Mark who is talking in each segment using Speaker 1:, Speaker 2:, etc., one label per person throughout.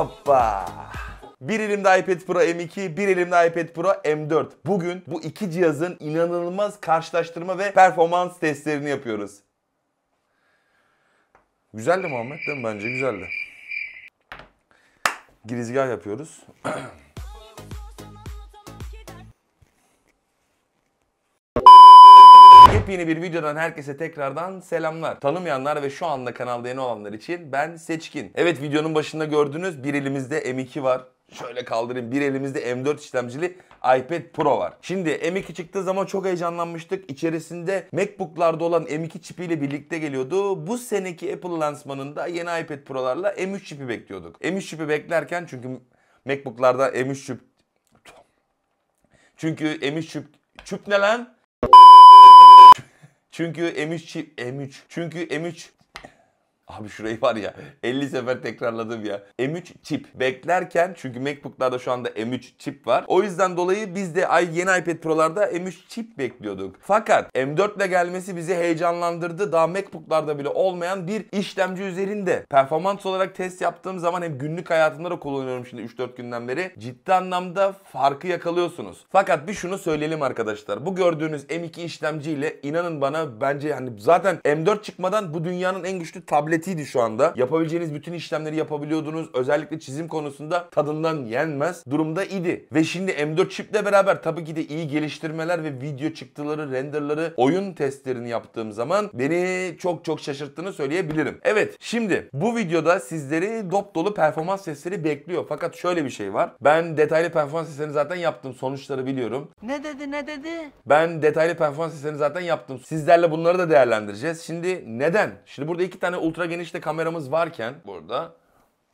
Speaker 1: Hoppa. Bir elimde iPad Pro M2, bir elimde iPad Pro M4. Bugün bu iki cihazın inanılmaz karşılaştırma ve performans testlerini yapıyoruz. Güzeldi Muhammed değil mi? Bence güzeldi. Girizgah yapıyoruz. Yepyeni bir videodan herkese tekrardan selamlar. Tanımayanlar ve şu anda kanalda yeni olanlar için ben Seçkin. Evet videonun başında gördüğünüz bir elimizde M2 var. Şöyle kaldırayım. Bir elimizde M4 işlemcili iPad Pro var. Şimdi M2 çıktığı zaman çok heyecanlanmıştık. İçerisinde MacBook'larda olan M2 çipiyle birlikte geliyordu. Bu seneki Apple lansmanında yeni iPad Pro'larla M3 çipi bekliyorduk. M3 çipi beklerken çünkü MacBook'larda M3 çip... Çünkü M3 çip... Çüp ne lan? Çünkü M3 çip M3. Çünkü M3 Abi şurayı var ya 50 sefer tekrarladım ya. M3 çip beklerken çünkü MacBook'larda şu anda M3 çip var. O yüzden dolayı biz de ay yeni iPad Pro'larda M3 çip bekliyorduk. Fakat M4 ile gelmesi bizi heyecanlandırdı. Daha MacBook'larda bile olmayan bir işlemci üzerinde. Performans olarak test yaptığım zaman hem günlük hayatımda da kullanıyorum şimdi 3-4 günden beri. Ciddi anlamda farkı yakalıyorsunuz. Fakat bir şunu söyleyelim arkadaşlar. Bu gördüğünüz M2 işlemciyle inanın bana bence yani zaten M4 çıkmadan bu dünyanın en güçlü tablet cennetiydi şu anda. Yapabileceğiniz bütün işlemleri yapabiliyordunuz. Özellikle çizim konusunda tadından yenmez durumda idi. Ve şimdi M4 çiple beraber tabii ki de iyi geliştirmeler ve video çıktıları, renderları, oyun testlerini yaptığım zaman beni çok çok şaşırttığını söyleyebilirim. Evet şimdi bu videoda sizleri dop dolu performans testleri bekliyor. Fakat şöyle bir şey var. Ben detaylı performans testlerini zaten yaptım. Sonuçları biliyorum. Ne dedi ne dedi? Ben detaylı performans testlerini zaten yaptım. Sizlerle bunları da değerlendireceğiz. Şimdi neden? Şimdi burada iki tane ultra genişte kameramız varken burada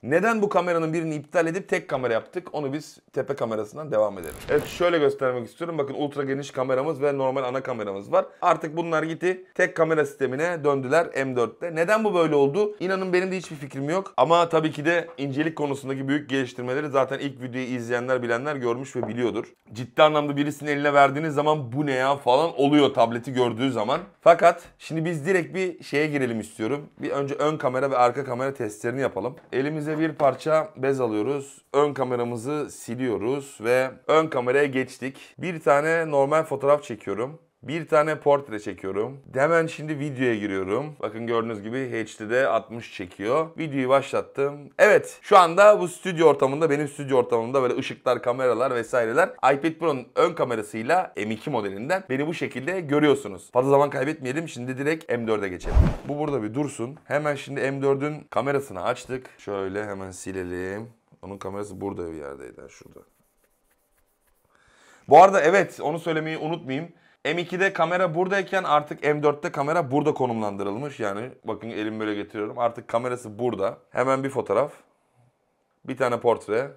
Speaker 1: neden bu kameranın birini iptal edip tek kamera yaptık? Onu biz tepe kamerasından devam edelim. Evet şöyle göstermek istiyorum. Bakın ultra geniş kameramız ve normal ana kameramız var. Artık bunlar gitti. Tek kamera sistemine döndüler M4'te. Neden bu böyle oldu? İnanın benim de hiçbir fikrim yok. Ama tabii ki de incelik konusundaki büyük geliştirmeleri zaten ilk videoyu izleyenler bilenler görmüş ve biliyordur. Ciddi anlamda birisinin eline verdiğiniz zaman bu ne ya falan oluyor tableti gördüğü zaman. Fakat şimdi biz direkt bir şeye girelim istiyorum. Bir önce ön kamera ve arka kamera testlerini yapalım. Elimiz Elimize bir parça bez alıyoruz. Ön kameramızı siliyoruz ve ön kameraya geçtik. Bir tane normal fotoğraf çekiyorum. Bir tane portre çekiyorum. Hemen şimdi videoya giriyorum. Bakın gördüğünüz gibi HD'de 60 çekiyor. Videoyu başlattım. Evet şu anda bu stüdyo ortamında benim stüdyo ortamımda böyle ışıklar, kameralar vesaireler iPad Pro'nun ön kamerasıyla M2 modelinden beni bu şekilde görüyorsunuz. Fazla zaman kaybetmeyelim şimdi direkt M4'e geçelim. Bu burada bir dursun. Hemen şimdi M4'ün kamerasını açtık. Şöyle hemen silelim. Onun kamerası burada bir yerdeydi şurada. Bu arada evet onu söylemeyi unutmayayım. M2'de kamera buradayken artık M4'te kamera burada konumlandırılmış. Yani bakın elim böyle getiriyorum. Artık kamerası burada. Hemen bir fotoğraf. Bir tane portre.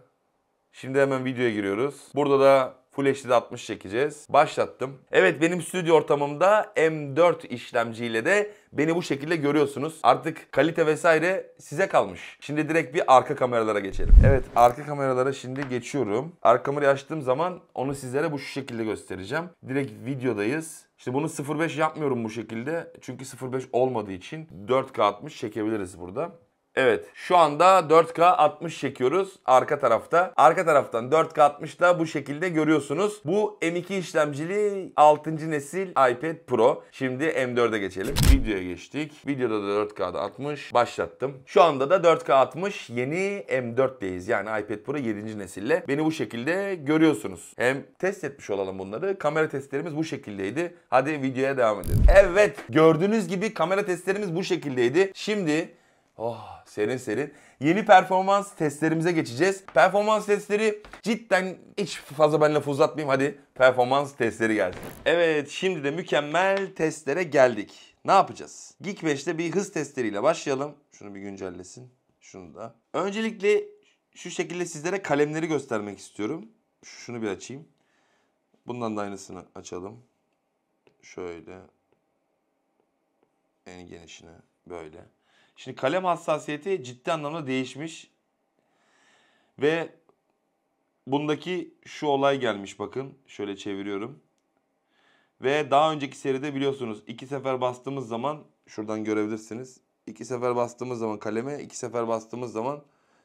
Speaker 1: Şimdi hemen videoya giriyoruz. Burada da Full HD 60 çekeceğiz. Başlattım. Evet benim stüdyo ortamımda M4 işlemciyle de beni bu şekilde görüyorsunuz. Artık kalite vesaire size kalmış. Şimdi direkt bir arka kameralara geçelim. Evet arka kameralara şimdi geçiyorum. Arka kamerayı açtığım zaman onu sizlere bu şu şekilde göstereceğim. Direkt videodayız. İşte bunu 0.5 yapmıyorum bu şekilde. Çünkü 0.5 olmadığı için 4K 60 çekebiliriz burada. Evet. Şu anda 4K 60 çekiyoruz arka tarafta. Arka taraftan 4K 60 da bu şekilde görüyorsunuz. Bu M2 işlemcili 6. nesil iPad Pro. Şimdi M4'e geçelim. Videoya geçtik. Videoda da 4K'da 60 başlattım. Şu anda da 4K 60 yeni M4'teyiz. Yani iPad Pro 7. nesille. Beni bu şekilde görüyorsunuz. Hem test etmiş olalım bunları. Kamera testlerimiz bu şekildeydi. Hadi videoya devam edelim. Evet gördüğünüz gibi kamera testlerimiz bu şekildeydi. Şimdi Oh serin serin. Yeni performans testlerimize geçeceğiz. Performans testleri cidden hiç fazla ben lafı uzatmayayım. Hadi performans testleri geldi. Evet şimdi de mükemmel testlere geldik. Ne yapacağız? Geekbench'te bir hız testleriyle başlayalım. Şunu bir güncellesin. Şunu da. Öncelikle şu şekilde sizlere kalemleri göstermek istiyorum. Şunu bir açayım. Bundan da aynısını açalım. Şöyle. En genişine böyle. Şimdi kalem hassasiyeti ciddi anlamda değişmiş. Ve bundaki şu olay gelmiş bakın. Şöyle çeviriyorum. Ve daha önceki seride biliyorsunuz iki sefer bastığımız zaman şuradan görebilirsiniz. İki sefer bastığımız zaman kaleme, iki sefer bastığımız zaman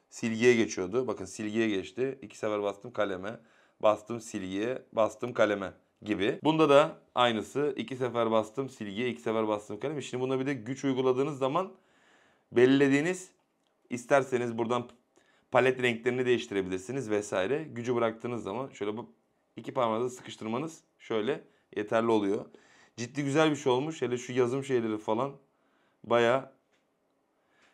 Speaker 1: silgiye geçiyordu. Bakın silgiye geçti. İki sefer bastım kaleme, bastım silgiye, bastım kaleme gibi. Bunda da aynısı. iki sefer bastım silgiye, iki sefer bastım kaleme. Şimdi buna bir de güç uyguladığınız zaman belirlediğiniz isterseniz buradan palet renklerini değiştirebilirsiniz vesaire. Gücü bıraktığınız zaman şöyle bu iki parmağınızı sıkıştırmanız şöyle yeterli oluyor. Ciddi güzel bir şey olmuş. Hele şu yazım şeyleri falan baya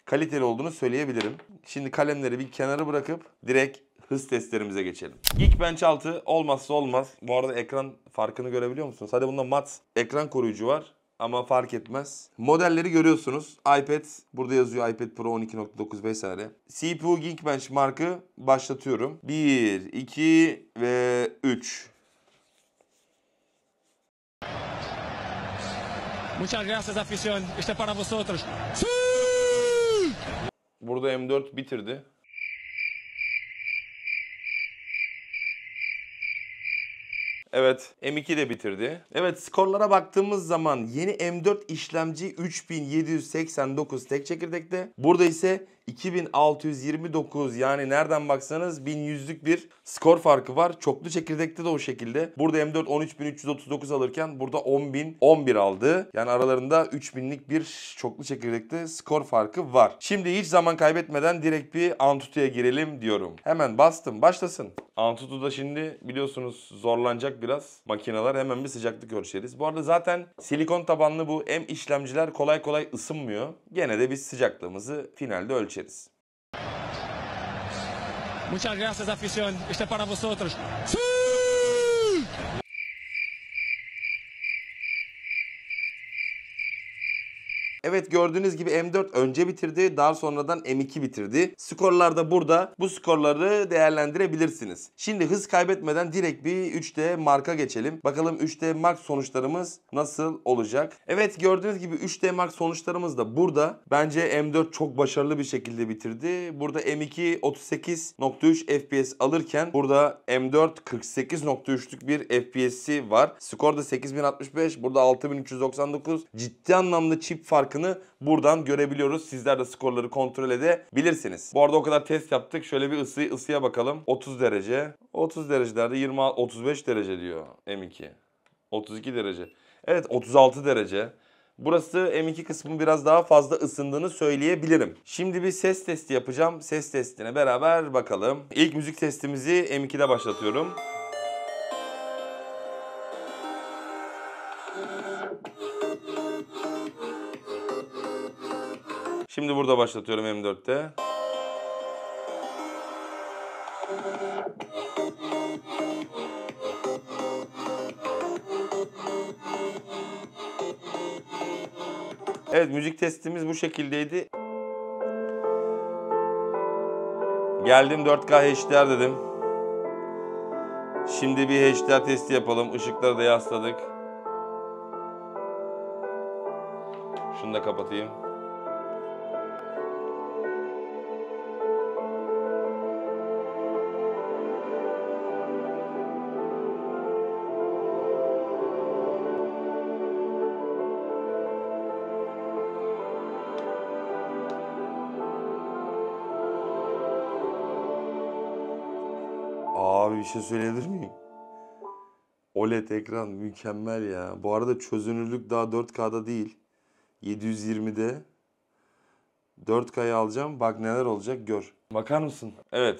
Speaker 1: kaliteli olduğunu söyleyebilirim. Şimdi kalemleri bir kenara bırakıp direkt hız testlerimize geçelim. Geekbench 6 olmazsa olmaz. Bu arada ekran farkını görebiliyor musunuz? Hadi bunda mat ekran koruyucu var ama fark etmez. Modelleri görüyorsunuz. iPad burada yazıyor iPad Pro 12.9 vesaire. CPU Geekbench markı başlatıyorum. 1, 2 ve 3. Muchas gracias afición. İşte para vosotros. Burada M4 bitirdi. Evet M2 de bitirdi. Evet skorlara baktığımız zaman yeni M4 işlemci 3789 tek çekirdekte. Burada ise 2629 yani nereden baksanız 1100'lük bir skor farkı var. Çoklu çekirdekte de o şekilde. Burada M4 13339 alırken burada 10011 aldı. Yani aralarında 3000'lik bir çoklu çekirdekte skor farkı var. Şimdi hiç zaman kaybetmeden direkt bir Antutu'ya girelim diyorum. Hemen bastım başlasın. Antutu'da şimdi biliyorsunuz zorlanacak biraz makineler. Hemen bir sıcaklık ölçeriz. Bu arada zaten silikon tabanlı bu M işlemciler kolay kolay ısınmıyor. Gene de biz sıcaklığımızı finalde ölçeriz. Corinthians. Muchas gracias, afición. Este é para vosotros. ¡Sí! Evet gördüğünüz gibi M4 önce bitirdi. Daha sonradan M2 bitirdi. Skorlar da burada. Bu skorları değerlendirebilirsiniz. Şimdi hız kaybetmeden direkt bir 3D marka geçelim. Bakalım 3D mark sonuçlarımız nasıl olacak? Evet gördüğünüz gibi 3D mark sonuçlarımız da burada. Bence M4 çok başarılı bir şekilde bitirdi. Burada M2 38.3 FPS alırken burada M4 48.3'lük bir FPS'i var. Skor da 8065, burada 6399. Ciddi anlamda çip farkı farkını buradan görebiliyoruz. Sizler de skorları kontrol edebilirsiniz. Bu arada o kadar test yaptık. Şöyle bir ısı, ısıya bakalım. 30 derece. 30 derecelerde 20 35 derece diyor M2. 32 derece. Evet 36 derece. Burası M2 kısmı biraz daha fazla ısındığını söyleyebilirim. Şimdi bir ses testi yapacağım. Ses testine beraber bakalım. İlk müzik testimizi M2'de başlatıyorum. Şimdi burada başlatıyorum M4'te. Evet müzik testimiz bu şekildeydi. Geldim 4K HDR dedim. Şimdi bir HDR testi yapalım. Işıkları da yasladık. Şunu da kapatayım. bir şey söyleyebilir miyim? OLED ekran mükemmel ya. Bu arada çözünürlük daha 4K'da değil. 720'de 4K'yı alacağım. Bak neler olacak gör. Bakar mısın? Evet.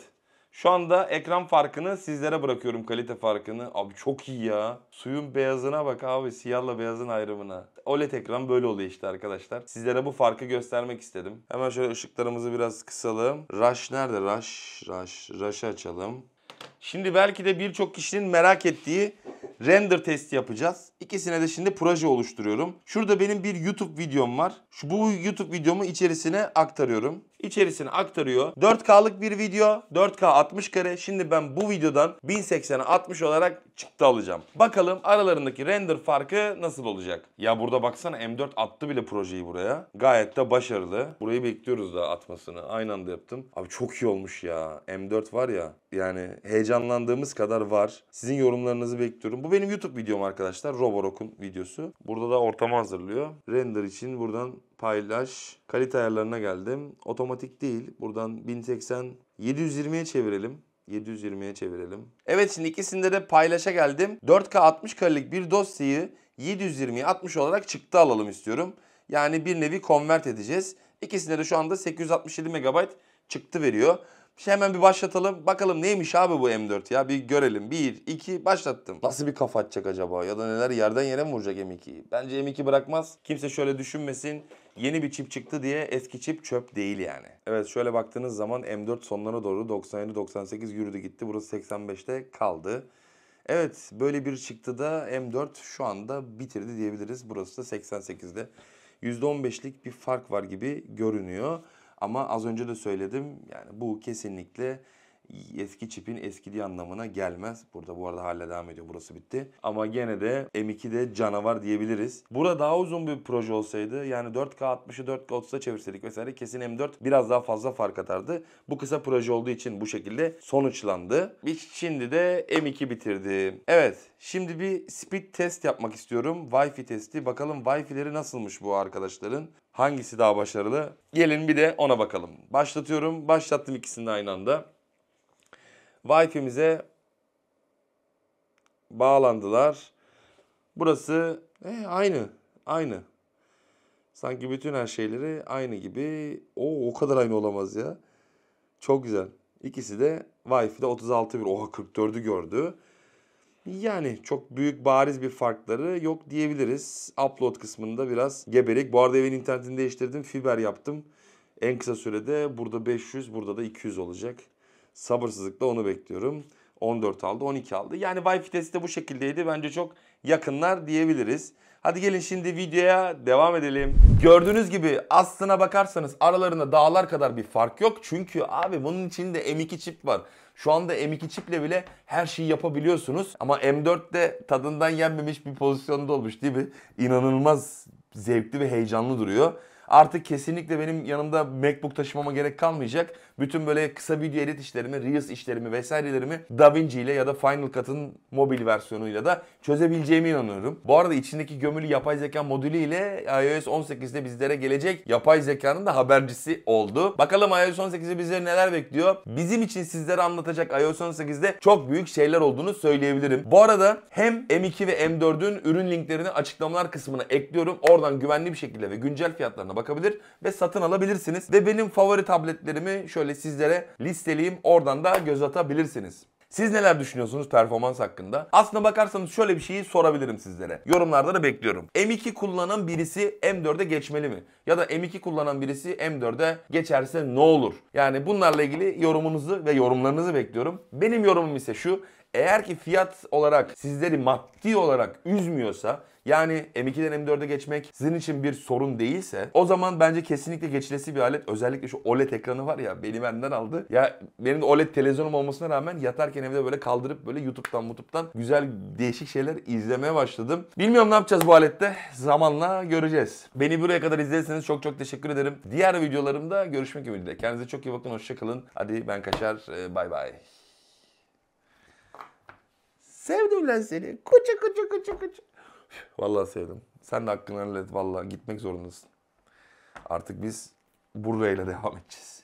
Speaker 1: Şu anda ekran farkını sizlere bırakıyorum kalite farkını. Abi çok iyi ya. Suyun beyazına bak abi siyahla beyazın ayrımına. OLED ekran böyle oluyor işte arkadaşlar. Sizlere bu farkı göstermek istedim. Hemen şöyle ışıklarımızı biraz kısalım. Rush nerede? Rush, Rush, Rush'ı açalım. Şimdi belki de birçok kişinin merak ettiği render testi yapacağız. İkisine de şimdi proje oluşturuyorum. Şurada benim bir YouTube videom var. Şu bu YouTube videomu içerisine aktarıyorum. İçerisine aktarıyor. 4K'lık bir video. 4K 60 kare. Şimdi ben bu videodan 1080'e 60 olarak çıktı alacağım. Bakalım aralarındaki render farkı nasıl olacak? Ya burada baksana M4 attı bile projeyi buraya. Gayet de başarılı. Burayı bekliyoruz da atmasını. Aynı anda yaptım. Abi çok iyi olmuş ya. M4 var ya yani heyecan heyecanlandığımız kadar var. Sizin yorumlarınızı bekliyorum. Bu benim YouTube videom arkadaşlar. Roborock'un videosu. Burada da ortamı hazırlıyor. Render için buradan paylaş. Kalite ayarlarına geldim. Otomatik değil. Buradan 1080 720'ye çevirelim. 720'ye çevirelim. Evet şimdi ikisinde de paylaşa geldim. 4K 60 karelik bir dosyayı 720'ye 60 olarak çıktı alalım istiyorum. Yani bir nevi konvert edeceğiz. İkisinde de şu anda 867 MB çıktı veriyor. Şey hemen bir başlatalım. Bakalım neymiş abi bu M4 ya bir görelim. bir iki başlattım. Nasıl bir kafa atacak acaba? Ya da neler yerden yere mi vuracak M2'yi? Bence M2 bırakmaz. Kimse şöyle düşünmesin. Yeni bir çip çıktı diye eski çip çöp değil yani. Evet şöyle baktığınız zaman M4 sonlara doğru 97-98 yürüdü gitti. Burası 85'te kaldı. Evet böyle bir çıktı da M4 şu anda bitirdi diyebiliriz. Burası da 88'de. %15'lik bir fark var gibi görünüyor. Ama az önce de söyledim yani bu kesinlikle eski çipin eskidiği anlamına gelmez. Burada bu arada hala devam ediyor. Burası bitti. Ama gene de M2'de canavar diyebiliriz. Burada daha uzun bir proje olsaydı yani 4K 60'ı 4K 30'a çevirseydik vesaire kesin M4 biraz daha fazla fark atardı. Bu kısa proje olduğu için bu şekilde sonuçlandı. şimdi de M2 bitirdim Evet şimdi bir speed test yapmak istiyorum. Wi-Fi testi. Bakalım Wi-Fi'leri nasılmış bu arkadaşların? Hangisi daha başarılı? Gelin bir de ona bakalım. Başlatıyorum. Başlattım ikisini de aynı anda. Wi-Fi'mize bağlandılar. Burası e, aynı, aynı. Sanki bütün her şeyleri aynı gibi. O o kadar aynı olamaz ya. Çok güzel. İkisi de Wi-Fi'de 36.1. Oha 44'ü gördü. Yani çok büyük bariz bir farkları yok diyebiliriz. Upload kısmında biraz geberik. Bu arada evin internetini değiştirdim. Fiber yaptım. En kısa sürede burada 500, burada da 200 olacak. Sabırsızlıkla onu bekliyorum. 14 aldı 12 aldı. Yani bay fitesi de bu şekildeydi. Bence çok yakınlar diyebiliriz. Hadi gelin şimdi videoya devam edelim. Gördüğünüz gibi aslına bakarsanız aralarında dağlar kadar bir fark yok. Çünkü abi bunun içinde M2 çip var. Şu anda M2 çiple bile her şeyi yapabiliyorsunuz. Ama M4'te tadından yenmemiş bir pozisyonda olmuş değil mi? İnanılmaz zevkli ve heyecanlı duruyor. Artık kesinlikle benim yanımda MacBook taşımama gerek kalmayacak. Bütün böyle kısa video edit işlerimi, Reels işlerimi vesairelerimi DaVinci ile ya da Final Cut'ın mobil versiyonuyla da çözebileceğime inanıyorum. Bu arada içindeki gömülü yapay zeka modülü ile iOS 18'de bizlere gelecek yapay zekanın da habercisi oldu. Bakalım iOS 18'de bizleri neler bekliyor? Bizim için sizlere anlatacak iOS 18'de çok büyük şeyler olduğunu söyleyebilirim. Bu arada hem M2 ve M4'ün ürün linklerini açıklamalar kısmına ekliyorum. Oradan güvenli bir şekilde ve güncel fiyatlarına bakabilir ve satın alabilirsiniz. Ve benim favori tabletlerimi şöyle sizlere listeleyeyim. Oradan da göz atabilirsiniz. Siz neler düşünüyorsunuz performans hakkında? Aslına bakarsanız şöyle bir şeyi sorabilirim sizlere. Yorumlarda da bekliyorum. M2 kullanan birisi M4'e geçmeli mi? Ya da M2 kullanan birisi M4'e geçerse ne olur? Yani bunlarla ilgili yorumunuzu ve yorumlarınızı bekliyorum. Benim yorumum ise şu. Eğer ki fiyat olarak sizleri maddi olarak üzmüyorsa yani M2'den M4'e geçmek sizin için bir sorun değilse o zaman bence kesinlikle geçilesi bir alet. Özellikle şu OLED ekranı var ya beni benden aldı. Ya benim OLED televizyonum olmasına rağmen yatarken evde böyle kaldırıp böyle YouTube'dan YouTube'dan güzel değişik şeyler izlemeye başladım. Bilmiyorum ne yapacağız bu alette. Zamanla göreceğiz. Beni buraya kadar izlediyseniz çok çok teşekkür ederim. Diğer videolarımda görüşmek ümidiyle. Kendinize çok iyi bakın. Hoşçakalın. Hadi ben kaçar. Ee, bay bay. Sevdim lan seni. Kuçu kuçu kuçu kuçu. Vallahi sevdim. Sen de hakkını helal et. Vallahi gitmek zorundasın. Artık biz burayla devam edeceğiz.